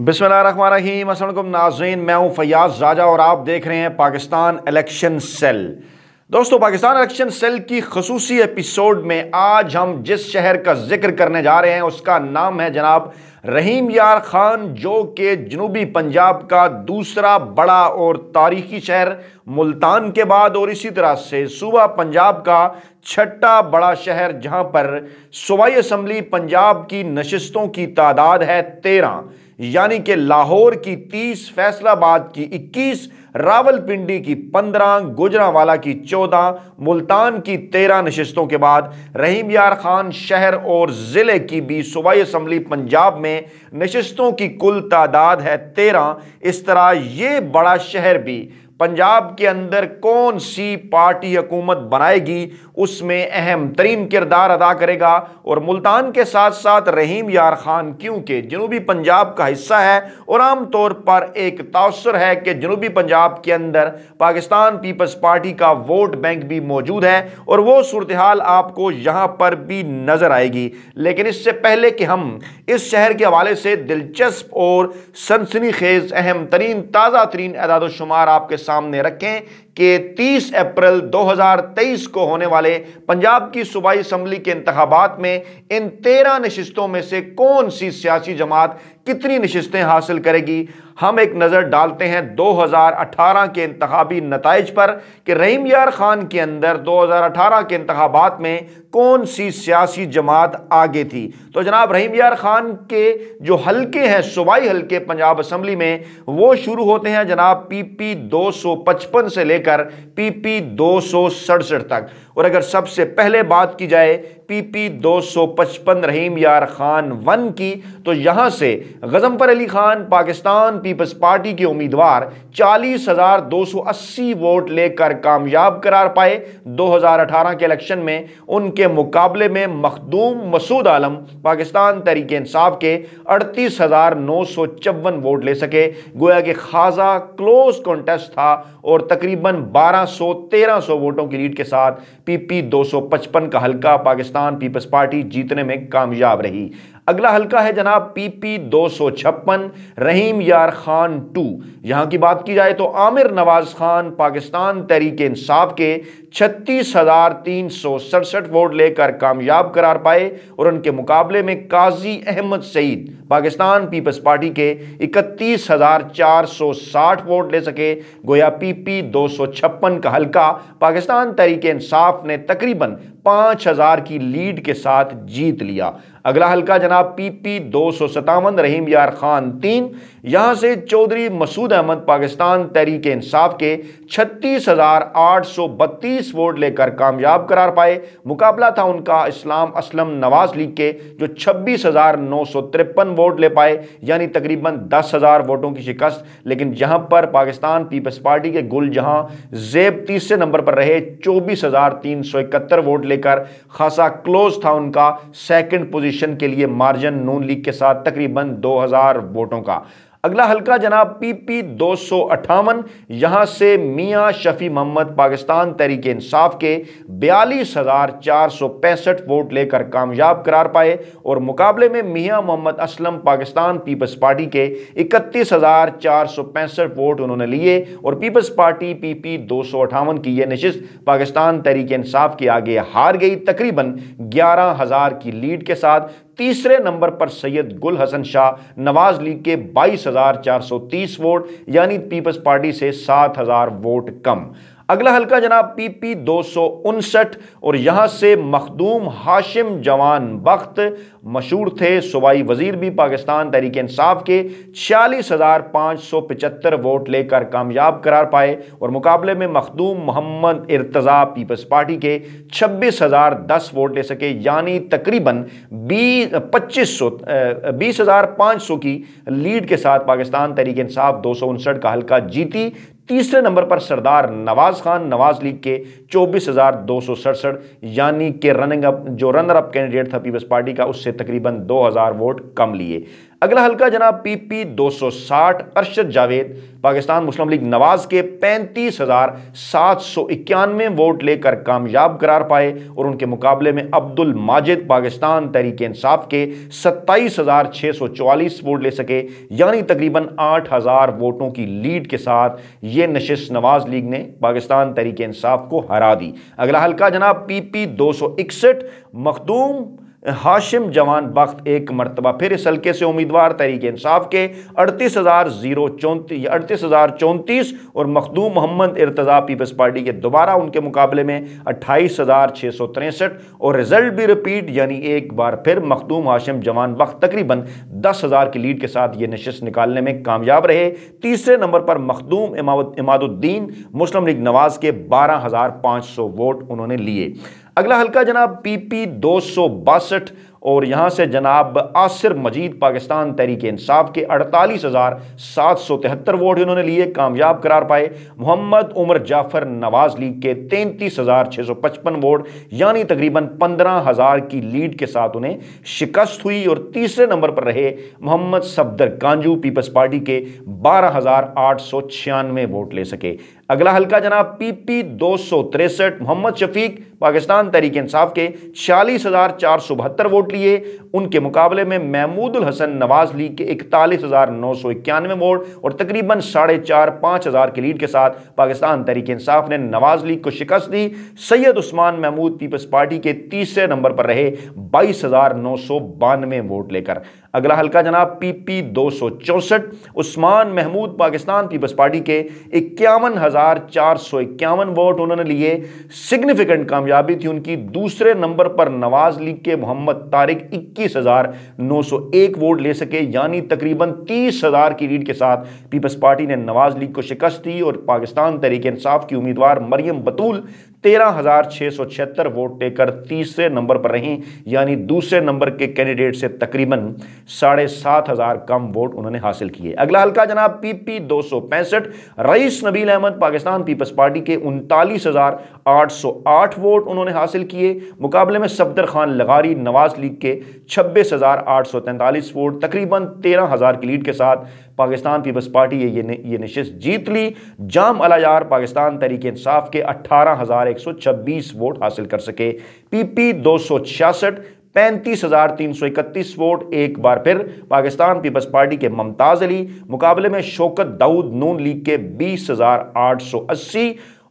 बिसमीम असलम नाजीन मैं हूं फयाज राजा और आप देख रहे हैं पाकिस्तान इलेक्शन सेल दोस्तों पाकिस्तान इलेक्शन सेल की खसूसी एपिसोड में आज हम जिस शहर का जिक्र करने जा रहे हैं उसका नाम है जनाब रहीम यार खान जो कि जनूबी पंजाब का दूसरा बड़ा और तारीखी शहर मुल्तान के बाद और इसी तरह से सूबा पंजाब का छठा बड़ा शहर जहां पर सूबाई असम्बली पंजाब की नशस्तों की तादाद है तेरह यानी कि लाहौर की 30 फैसलाबाद की 21 रावलपिंडी की 15 गुजरावाला की 14 मुल्तान की 13 नशस्तों के बाद रहीम यार खान शहर और ज़िले की भी सूबाई असम्बली पंजाब में नशस्तों की कुल तादाद है 13 इस तरह ये बड़ा शहर भी पंजाब के अंदर कौन सी पार्टी हुकूमत बनाएगी उसमें अहम तरीन किरदार अदा करेगा और मुल्तान के साथ साथ रहीम यार खान क्योंकि जनूबी पंजाब का हिस्सा है और आम तौर पर एक तासर है कि जनूबी पंजाब के अंदर पाकिस्तान पीपल्स पार्टी का वोट बैंक भी मौजूद है और वो सूरत हाल आपको यहाँ पर भी नज़र आएगी लेकिन इससे पहले कि हम इस शहर के हवाले से दिलचस्प और सनसनी खेज अहम तरीन ताज़ा तरीन अदादोशुमार आपके साथ सामने रखें कि 30 अप्रैल 2023 को होने वाले पंजाब की सूबाई असम्बली के इंतबात में इन तेरह नशस्तों में से कौन सी सियासी जमात कितनी नशस्तें हासिल करेगी हम एक नज़र डालते हैं 2018 के इंतबी नतज पर कि रहीम यार ख़ान के अंदर 2018 के इंतबात में कौन सी सियासी जमात आगे थी तो जनाब रहीम यार ख़ान के जो हल्के हैं सूबाई हल्के पंजाब असम्बली में वो शुरू होते हैं जनाब पी पी दो सौ पचपन से लेकर पी पी दो सौ सड़सठ तक और अगर सबसे पहले बात की जाए पीपी 255 रहीम यार खान वन की तो यहाँ से गजम्फर अली खान पाकिस्तान पीपल्स पार्टी के उम्मीदवार चालीस हजार दो सौ अस्सी वोट लेकर कामयाब करार पाए 2018 के इलेक्शन में उनके मुकाबले में मखदूम मसूद आलम पाकिस्तान तहरीक इंसाफ के अड़तीस हजार नौ सौ चौवन वोट ले सके गोया के खासा क्लोज कॉन्टेस्ट था और तकरीबन बारह सौ तेरह सौ वोटों की लीड के साथ पीपी 255 का हल्का पाकिस्तान पीपल्स पार्टी जीतने में कामयाब रही अगला हल्का है जनाब पीपी दो सौ छप्पन रहीम यार खान टू यहाँ की बात की जाए तो आमिर नवाज खान पाकिस्तान तहरीक इंसाफ के छत्तीस हजार तीन सौ सड़सठ वोट लेकर कामयाब करार पाए और उनके मुकाबले में काजी अहमद सईद पाकिस्तान पीपल्स पार्टी के इकतीस हजार चार सौ साठ वोट ले सके गोया पी पी दो सौ छप्पन का हल्का पाकिस्तान तहरीक इंसाफ ने तकरीबन पाँच हजार की लीड के साथ जीत लिया अगला हल्का जनाब पी पी दो सौ सतावन रहीम यार खान तीन यहाँ से चौधरी मसूद अहमद पाकिस्तान तहरीक इंसाफ के छत्तीस हज़ार आठ सौ बत्तीस वोट लेकर कामयाब करार पाए मुकाबला था उनका इस्लाम असलम नवाज लीग के जो छब्बीस हज़ार नौ सौ तिरपन वोट ले पाए यानी तकरीबन दस हज़ार वोटों की शिकस्त लेकिन जहाँ पर पाकिस्तान पीपल्स पार्टी के गुल जहाँ जेब तीसरे नंबर पर रहे चौबीस हज़ार तीन सौ इकहत्तर वोट लेकर खासा क्लोज था उनका सेकेंड पोजिशन पोजीशन के लिए मार्जिन नून लीग के साथ तकरीबन 2000 वोटों का अगला हल्का जनाब पी पी दो सौ अट्ठावन यहाँ से मियाँ शफी मोहम्मद पाकिस्तान तहरीक इंसाफ के बयालीस हज़ार चार सौ पैंसठ वोट लेकर कामयाब करार पाए और मुकाबले में मियाँ मोहम्मद असलम पाकिस्तान पीपल्स पार्टी के इकतीस हज़ार चार सौ पैंसठ वोट उन्होंने लिए और पीपल्स पार्टी पी पी दो सौ अट्ठावन की यह नशस्त पाकिस्तान तहरीक इंसाफ के आगे हार गई तकरीबन ग्यारह हज़ार की लीड के साथ तीसरे नंबर पर सैयद गुल हसन शाह नवाज लीग के 22,430 वोट यानी पीपल्स पार्टी से 7,000 वोट कम अगला हल्का जनाब पी पी दो और यहाँ से मखदूम हाशिम जवान बख्त मशहूर थे सूबाई वजीर भी पाकिस्तान तहरीक इंसाफ के छियालीस हज़ार पाँच सौ पचहत्तर वोट लेकर कामयाब करार पाए और मुकाबले में मखदूम मोहम्मद इर्तज़ा पीपल्स पार्टी के छब्बीस हज़ार दस वोट ले सके यानी तकरीबन बीस पच्चीस सौ बीस हज़ार पाँच सौ की लीड के साथ पाकिस्तान तहरीक इंसाफ दो सौ उनसठ का हल्का जीती तीसरे नंबर पर सरदार नवाज खान नवाज लीग के चौबीस हज़ार दो सौ सड़सठ यानी कि रनिंग अप जो रनर अप कैंडिडेट था पीपल्स पार्टी का उससे तकरीबन 2000 वोट कम लिए अगला हल्का जनाब P P 260 Arshad Javed Pakistan Muslim league Nawaz के पैंतीस हजार सात सौ इक्यानवे वोट लेकर कामयाब करार पाए और उनके मुकाबले में अब्दुल माजिद पाकिस्तान तहरीक इंसाफ के सत्ताईस हजार छः सौ चौवालीस वोट ले सके यानी तकरीबन आठ हजार वोटों की लीड के साथ ये नशिश नवाज लीग ने पाकिस्तान तहरीक इंसाफ को हरा दी अगला हल्का जनाब पी पी दो सौ इकसठ मखदूम हाशिम जवान बख्त एक मरतबा फिर इस हल्के से उम्मीदवार तहरीक इंसाफ के अड़तीस हज़ार ज़ीरो चौंतीस अड़तीस हज़ार चौंतीस और मखदूम मोहम्मद इरतज़ा पीपल्स पार्टी के दोबारा उनके मुकाबले में अट्ठाईस हज़ार छः सौ तिरसठ और रिजल्ट भी रिपीट यानी एक बार फिर मखदूम हाशिम जवान बख्त तकरीबन दस हज़ार की लीड के साथ ये नशस्त निकालने में कामयाब रहे तीसरे नंबर पर मखदूम इमादुद्दीन मुस्लिम लीग नवाज के बारह हज़ार पाँच सौ वोट उन्होंने लिए अगला हल्का जनाब पीपी दो सौ बासठ और यहाँ से जनाब आसिर मजीद पाकिस्तान तहरीक इंसाफ के अड़तालीस हज़ार सात सौ तिहत्तर वोट इन्होंने लिए कामयाब करार पाए मोहम्मद उमर जाफर नवाज लीग के तैंतीस हज़ार छः सौ पचपन वोट यानी तकरीबन पंद्रह हज़ार की लीड के साथ उन्हें शिकस्त हुई और तीसरे नंबर पर रहे मोहम्मद सफदर कांजू पीपल्स पार्टी के बारह हज़ार आठ सौ छियानवे वोट ले सके अगला हल्का जनाब पी दो सौ तिरसठ मोहम्मद शफीक पाकिस्तान तहरीक इंसाफ के छियालीस हज़ार चार सौ बहत्तर वोट लिए उनके मुकाबले में महमूदुल हसन नवाज लीग के इकतालीस हज़ार नौ सौ इक्यानवे वोट और तकरीबन साढ़े चार पांच हज़ार के लीड के साथ पाकिस्तान तरीके इंसाफ ने नवाज लीग को शिकस्त दी सैयद उस्मान महमूद पीपल्स पार्टी के तीसरे नंबर पर रहे बाईस हज़ार नौ सौ बानवे वोट लेकर अगला हल्का जनाब पी पी दो सौ चौंसठ उस्मान महमूद पाकिस्तान पीपल्स पार्टी के इक्यावन हज़ार चार सौ इक्यावन वोट उन्होंने लिए सिग्निफिकेंट कामयाबी थी उनकी दूसरे नंबर पर नवाज लीग के मोहम्मद तारिक इक्कीस हज़ार नौ सौ एक वोट ले सके यानी तकरीबन तीस हज़ार की रीड के साथ पीपल्स पार्टी ने नवाज लीग को शिकस्त दी और पाकिस्तान तरीके इंसाफ की उम्मीदवार मरियम बतूल तेरह हजार सौ वोट लेकर तीसरे नंबर पर रहीं यानी दूसरे नंबर के कैंडिडेट से तकरीबन साढ़े सात हजार कम वोट उन्होंने हासिल किए अगला हल्का जनाब पीपी दो सौ पैंसठ रईस नबील अहमद पाकिस्तान पीपल्स पार्टी के उनतालीस हजार आठ सौ आठ वोट उन्होंने हासिल किए मुकाबले में सफदर खान लगारी नवाज लीग के छब्बीस हजार आठ सौ तैंतालीस वोट तकरीबन तेरह हजार की लीड के साथ पाकिस्तान पीपल्स पार्टी ये ये, ये नशस्त जीत ली जाम यार पाकिस्तान तरीके इंसाफ के अट्ठारह हज़ार एक सौ छब्बीस वोट हासिल कर सके पी पी दो सौ छियासठ पैंतीस हज़ार तीन सौ इकतीस वोट एक बार फिर पाकिस्तान पीपल्स पार्टी के ममताज़ अली मुकाबले में शोकत दाऊद नून लीग के बीस हज़ार आठ सौ अस्सी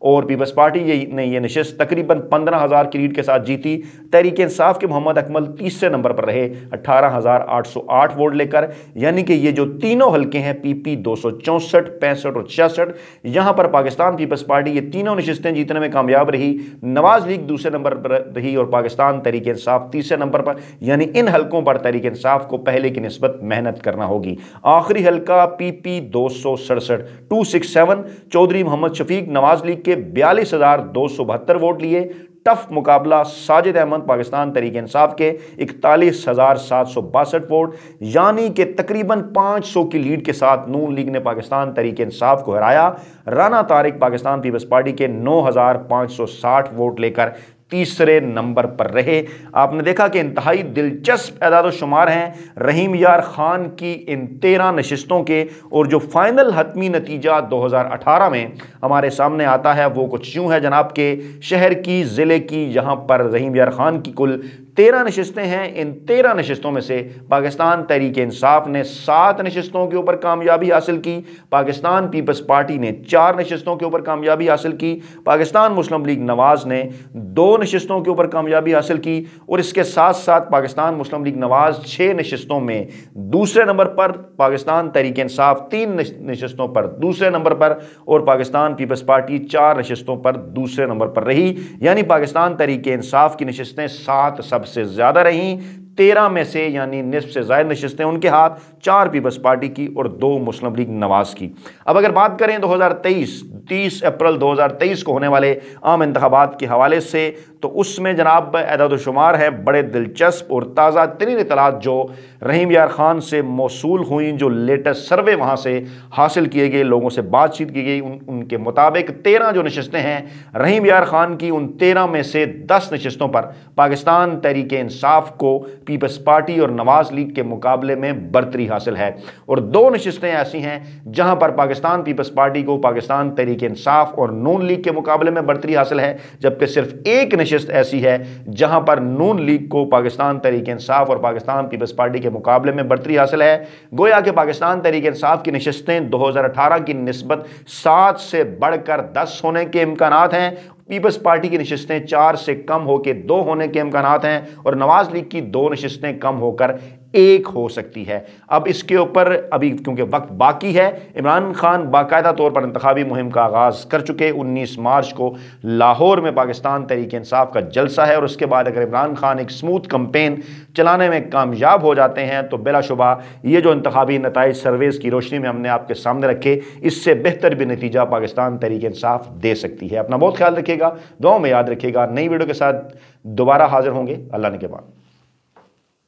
और पीपल्स पार्टी ये ने ये नशस्त तकरीबन पंद्रह हज़ार की लीड के साथ जीती तहरीक इंसाफ के मोहम्मद अकमल तीसरे नंबर पर रहे अठारह हज़ार आठ सौ आठ वोट लेकर यानी कि ये जो तीनों हल्के हैं पी पी दो सौ चौंसठ पैंसठ और छियासठ यहाँ पर पाकिस्तान पीपल्स पार्टी ये तीनों नशस्तें जीतने में कामयाब रही नवाज लीग दूसरे नंबर पर रही और पाकिस्तान तहरीक इंसाफ तीसरे नंबर पर यानी इन हल्कों पर तहरीक इंसाफ को पहले की नस्बत मेहनत करना होगी आखिरी हल्का पी पी दो सौ सड़सठ two six seven Chaudhry Mohammad Shafiq Nawaz league के के बयालीस हज़ार दो सौ बहत्तर वोट लिए टफ मुकाबला साजिद अहमद पाकिस्तान तरीके इंसाफ के इकतालीस हज़ार सात सौ बासठ वोट यानी कि तकरीबन पांच सौ की लीड के साथ नून लीग ने पाकिस्तान तरीके इंसाफ को हराया राना तारिक पाकिस्तान पीपल्स पार्टी के नौ हज़ार पांच सौ साठ वोट लेकर तीसरे नंबर पर रहे आपने देखा कि इंतहाई दिलचस्प एदाद शुमार हैं रहीम यार ख़ान की इन तेरह नशस्तों के और जो फ़ाइनल हतमी नतीजा 2018 में हमारे सामने आता है वो कुछ यूँ है जनाब के शहर की ज़िले की यहाँ पर रहीम यार ख़ान की कुल तेरह नशस्तें हैं इन तेरह नशस्तों में से पाकिस्तान तहरीक इंसाफ ने सात नशस्तों के ऊपर कामयाबी हासिल की पाकिस्तान पीपल्स पार्टी ने चार नशस्तों के ऊपर कामयाबी हासिल की पाकिस्तान मुस्लिम लीग नवाज़ ने दो नशस्तों के ऊपर कामयाबी हासिल की और इसके साथ साथ पाकिस्तान मुस्लिम लीग नवाज़ छः नशस्तों में दूसरे नंबर पर पाकिस्तान तहरीक इंसाफ तीन नशस्तों पर दूसरे नंबर पर और पाकिस्तान पीपल्स पार्टी चार नशस्तों पर दूसरे नंबर पर रही यानी पाकिस्तान तहरीक इंसाफ की नशस्तें सात सब आप से ज़्यादा रहीं तेरह में से यानी निसफ से जायद नशस्तें उनके हाथ चार पीपल्स पार्टी की और दो मुस्लिम लीग नवाज की अब अगर बात करें 2023 30 अप्रैल 2023 को होने वाले आम इंतबात के हवाले से तो उसमें जनाब एदादोशुमार है बड़े दिलचस्प और ताज़ा तरीन इतलात जो रहीम यार खान से मौसू हुई जो लेटेस्ट सर्वे वहाँ से हासिल किए गए लोगों से बातचीत की गई उन, उनके मुताबिक तेरह जो नशस्तें हैं रहीम यार खान की उन तेरह में से दस नशस्तों पर पाकिस्तान तहरीक इंसाफ को पीपल्स पार्टी और नवाज लीग के मुकाबले में बरतरी हासिल है और दो नशस्तें ऐसी हैं जहां पर पाकिस्तान पीपल्स पार्टी को पाकिस्तान तरीके इंसाफ और नून लीग के मुकाबले में बरतरी हासिल है जबकि सिर्फ एक नशस्त ऐसी है जहां पर नून लीग को पाकिस्तान तरीके इंसाफ और पाकिस्तान पीपल्स पार्टी के मुकाबले में बरतरी हासिल है गोया कि पाकिस्तान तरीके इंसाफ की नशस्तें दो हज़ार अठारह की नस्बत सात से बढ़कर दस होने के इम्कान हैं पीपल्स पार्टी की नशस्तें चार से कम होकर दो होने के इम्कान हैं और नवाज लीग की दो नशस्तें कम होकर एक हो सकती है अब इसके ऊपर अभी क्योंकि वक्त बाकी है इमरान खान बाकायदा तौर पर इंतबी मुहिम का आगाज़ कर चुके 19 मार्च को लाहौर में पाकिस्तान तरीके इंसाफ का जलसा है और उसके बाद अगर इमरान खान एक स्मूथ कंपेन चलाने में कामयाब हो जाते हैं तो बिलाशुबा ये जो इंतबी नतज सर्वेस की रोशनी में हमने आपके सामने रखे इससे बेहतर भी नतीजा पाकिस्तान तरीके इंसाफ दे सकती है अपना बहुत ख्याल रखिएगा दो में याद रखिएगा नई वीडियो के साथ दोबारा हाजिर होंगे अल्लाह ने के बाद